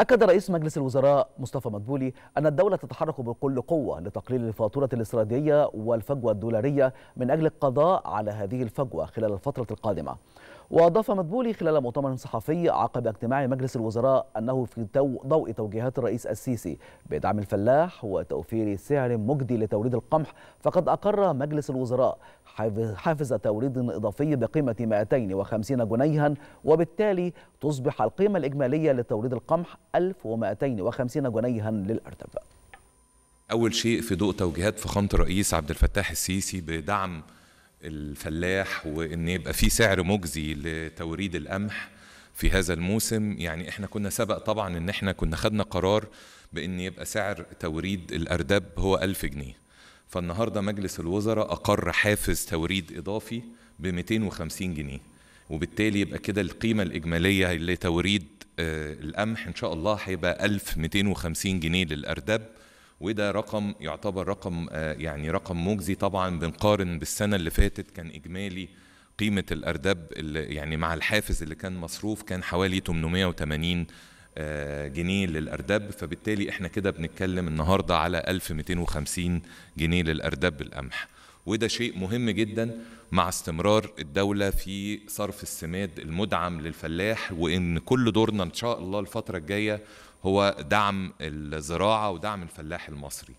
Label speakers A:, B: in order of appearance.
A: أكد رئيس مجلس الوزراء مصطفى مدبولي أن الدولة تتحرك بكل قوة لتقليل الفاتورة الاستيرادية والفجوة الدولارية من أجل القضاء على هذه الفجوة خلال الفترة القادمة وأضاف مدبولي خلال مؤتمر صحفي عقب اجتماع مجلس الوزراء أنه في ضوء توجيهات الرئيس السيسي بدعم الفلاح وتوفير سعر مجدي لتوريد القمح فقد أقر مجلس الوزراء حافز توريد إضافي بقيمة 250 جنيها وبالتالي تصبح القيمة الإجمالية لتوريد القمح 1250 جنيها للأرتب
B: أول شيء في ضوء توجيهات فخامة الرئيس عبد الفتاح السيسي بدعم الفلاح وان يبقى في سعر مجزي لتوريد القمح في هذا الموسم يعني احنا كنا سبق طبعا ان احنا كنا خدنا قرار بان يبقى سعر توريد الارداب هو 1000 جنيه فالنهارده مجلس الوزراء اقر حافز توريد اضافي ب 250 جنيه وبالتالي يبقى كده القيمه الاجماليه لتوريد آه، القمح ان شاء الله هيبقى 1250 جنيه للارداب وده رقم يعتبر رقم آه، يعني رقم مجزي طبعا بنقارن بالسنه اللي فاتت كان اجمالي قيمه الارداب اللي يعني مع الحافز اللي كان مصروف كان حوالي 880 آه، جنيه للارداب فبالتالي احنا كده بنتكلم النهارده على 1250 جنيه للارداب بالقمح وده شيء مهم جدا مع استمرار الدولة في صرف السماد المدعم للفلاح وإن كل دورنا إن شاء الله الفترة الجاية هو دعم الزراعة ودعم الفلاح المصري